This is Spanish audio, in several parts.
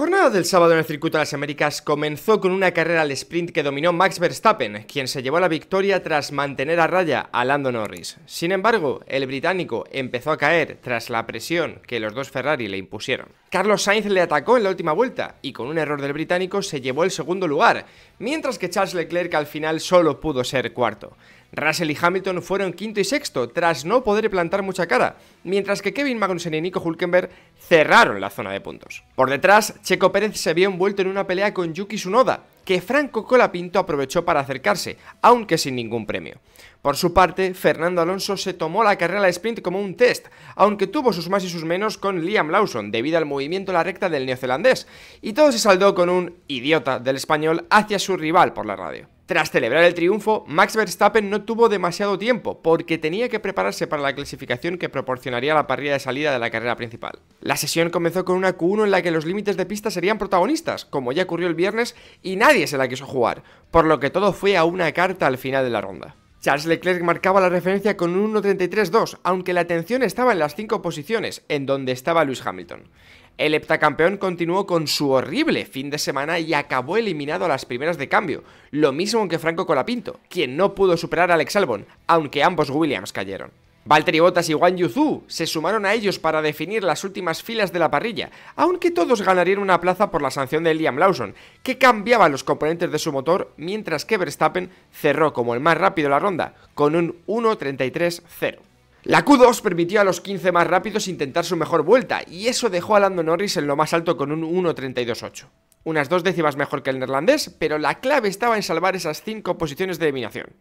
La jornada del sábado en el circuito de las Américas comenzó con una carrera al sprint que dominó Max Verstappen, quien se llevó la victoria tras mantener a raya a Lando Norris. Sin embargo, el británico empezó a caer tras la presión que los dos Ferrari le impusieron. Carlos Sainz le atacó en la última vuelta y con un error del británico se llevó el segundo lugar, mientras que Charles Leclerc al final solo pudo ser cuarto. Russell y Hamilton fueron quinto y sexto, tras no poder plantar mucha cara, mientras que Kevin Magnussen y Nico Hulkenberg cerraron la zona de puntos. Por detrás, Checo Pérez se vio envuelto en una pelea con Yuki Tsunoda, que Franco Colapinto aprovechó para acercarse, aunque sin ningún premio. Por su parte, Fernando Alonso se tomó la carrera de sprint como un test, aunque tuvo sus más y sus menos con Liam Lawson debido al movimiento en la recta del neozelandés, y todo se saldó con un idiota del español hacia su rival por la radio. Tras celebrar el triunfo, Max Verstappen no tuvo demasiado tiempo porque tenía que prepararse para la clasificación que proporcionaría la parrilla de salida de la carrera principal. La sesión comenzó con una Q1 en la que los límites de pista serían protagonistas, como ya ocurrió el viernes, y nadie se la quiso jugar, por lo que todo fue a una carta al final de la ronda. Charles Leclerc marcaba la referencia con un 1.33.2, aunque la atención estaba en las cinco posiciones, en donde estaba Lewis Hamilton. El heptacampeón continuó con su horrible fin de semana y acabó eliminado a las primeras de cambio, lo mismo que Franco Colapinto, quien no pudo superar a Alex Albon, aunque ambos Williams cayeron. Valtteri Bottas y Wang Yuzhu se sumaron a ellos para definir las últimas filas de la parrilla, aunque todos ganarían una plaza por la sanción de Liam Lawson, que cambiaba los componentes de su motor, mientras que Verstappen cerró como el más rápido la ronda, con un 1'33''0'. 0 la Q2 permitió a los 15 más rápidos intentar su mejor vuelta, y eso dejó a Lando Norris en lo más alto con un 1.32.8. Unas dos décimas mejor que el neerlandés, pero la clave estaba en salvar esas 5 posiciones de eliminación.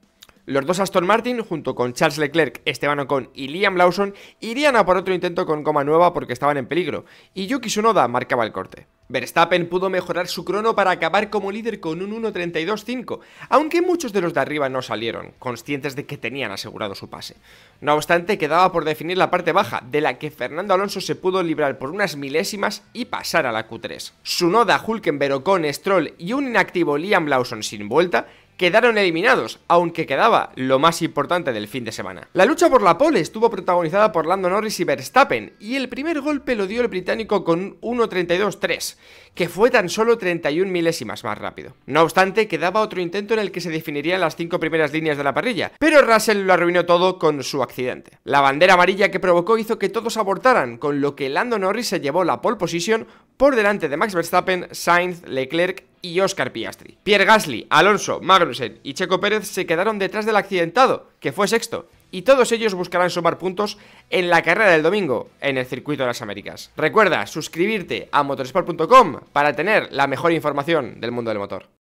Los dos Aston Martin, junto con Charles Leclerc, Esteban Ocon y Liam Lawson, irían a por otro intento con goma nueva porque estaban en peligro, y Yuki Tsunoda marcaba el corte. Verstappen pudo mejorar su crono para acabar como líder con un 1.32.5, aunque muchos de los de arriba no salieron, conscientes de que tenían asegurado su pase. No obstante, quedaba por definir la parte baja, de la que Fernando Alonso se pudo librar por unas milésimas y pasar a la Q3. Tsunoda, Hulkenberg, Ocon, Stroll y un inactivo Liam Lawson sin vuelta quedaron eliminados, aunque quedaba lo más importante del fin de semana. La lucha por la pole estuvo protagonizada por Lando Norris y Verstappen, y el primer golpe lo dio el británico con 1.32.3, que fue tan solo 31 milésimas más rápido. No obstante, quedaba otro intento en el que se definirían las cinco primeras líneas de la parrilla, pero Russell lo arruinó todo con su accidente. La bandera amarilla que provocó hizo que todos abortaran, con lo que Lando Norris se llevó la pole position por delante de Max Verstappen, Sainz, Leclerc y Oscar Piastri. Pierre Gasly, Alonso, Magnussen y Checo Pérez se quedaron detrás del accidentado, que fue sexto, y todos ellos buscarán sumar puntos en la carrera del domingo en el circuito de las Américas. Recuerda suscribirte a motorsport.com para tener la mejor información del mundo del motor.